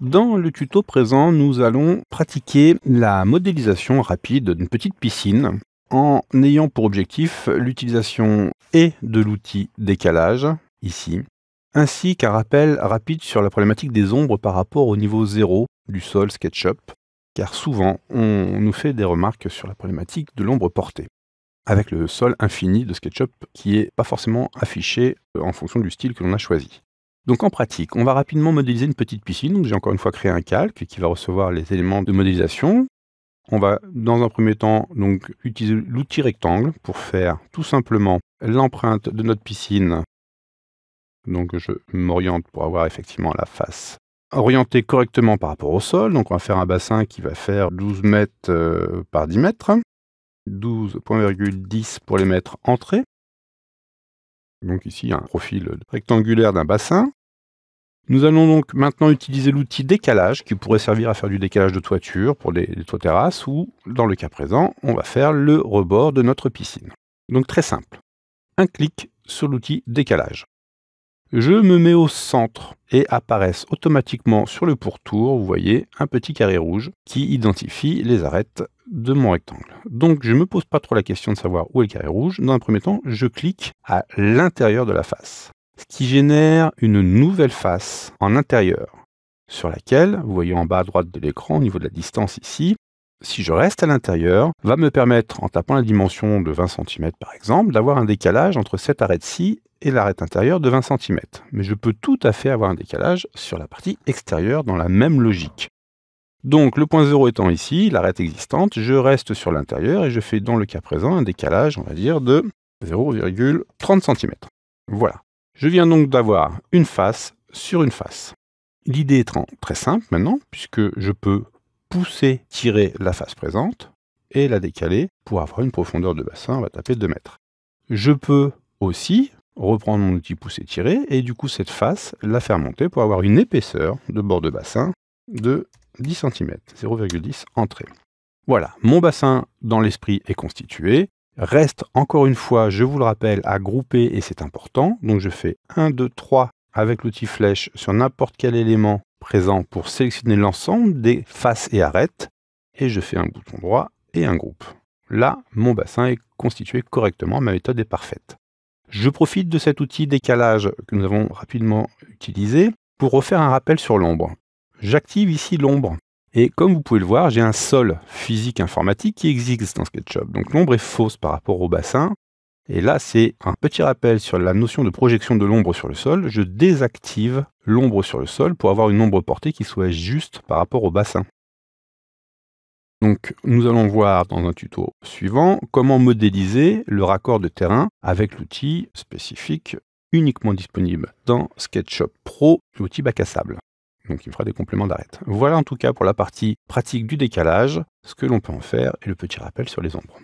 Dans le tuto présent, nous allons pratiquer la modélisation rapide d'une petite piscine en ayant pour objectif l'utilisation et de l'outil décalage, ici, ainsi qu'un rappel rapide sur la problématique des ombres par rapport au niveau 0 du sol SketchUp, car souvent on nous fait des remarques sur la problématique de l'ombre portée, avec le sol infini de SketchUp qui n'est pas forcément affiché en fonction du style que l'on a choisi. Donc en pratique, on va rapidement modéliser une petite piscine. Donc j'ai encore une fois créé un calque qui va recevoir les éléments de modélisation. On va dans un premier temps donc utiliser l'outil rectangle pour faire tout simplement l'empreinte de notre piscine. Donc je m'oriente pour avoir effectivement la face orientée correctement par rapport au sol. Donc on va faire un bassin qui va faire 12 mètres euh, par 10 mètres. 12,10 pour les mètres entrés. Donc ici un profil rectangulaire d'un bassin. Nous allons donc maintenant utiliser l'outil décalage qui pourrait servir à faire du décalage de toiture pour les, toits terrasses ou, dans le cas présent, on va faire le rebord de notre piscine. Donc très simple. Un clic sur l'outil décalage. Je me mets au centre et apparaissent automatiquement sur le pourtour, vous voyez, un petit carré rouge qui identifie les arêtes de mon rectangle. Donc je ne me pose pas trop la question de savoir où est le carré rouge. Dans un premier temps, je clique à l'intérieur de la face ce qui génère une nouvelle face en intérieur, sur laquelle, vous voyez en bas à droite de l'écran, au niveau de la distance ici, si je reste à l'intérieur, va me permettre, en tapant la dimension de 20 cm par exemple, d'avoir un décalage entre cette arête-ci et l'arête intérieure de 20 cm. Mais je peux tout à fait avoir un décalage sur la partie extérieure dans la même logique. Donc le point 0 étant ici, l'arête existante, je reste sur l'intérieur et je fais dans le cas présent un décalage, on va dire, de 0,30 cm. Voilà. Je viens donc d'avoir une face sur une face. L'idée étant très simple maintenant, puisque je peux pousser, tirer la face présente et la décaler pour avoir une profondeur de bassin, on va taper 2 mètres. Je peux aussi reprendre mon outil pousser, tirer et du coup cette face la faire monter pour avoir une épaisseur de bord de bassin de 10 cm, 0,10 entrée. Voilà, mon bassin dans l'esprit est constitué, reste encore une fois, je vous le rappelle, à grouper et c'est important. Donc je fais 1, 2, 3 avec l'outil flèche sur n'importe quel élément présent pour sélectionner l'ensemble des faces et arêtes. Et je fais un bouton droit et un groupe. Là, mon bassin est constitué correctement, ma méthode est parfaite. Je profite de cet outil décalage que nous avons rapidement utilisé pour refaire un rappel sur l'ombre. J'active ici l'ombre et comme vous pouvez le voir, j'ai un sol physique informatique qui existe dans SketchUp. Donc l'ombre est fausse par rapport au bassin. Et là, c'est un petit rappel sur la notion de projection de l'ombre sur le sol. Je désactive l'ombre sur le sol pour avoir une ombre portée qui soit juste par rapport au bassin. Donc nous allons voir dans un tuto suivant comment modéliser le raccord de terrain avec l'outil spécifique uniquement disponible dans SketchUp Pro, l'outil bac à sable. Donc il me fera des compléments d'arête. Voilà en tout cas pour la partie pratique du décalage, ce que l'on peut en faire et le petit rappel sur les ombres.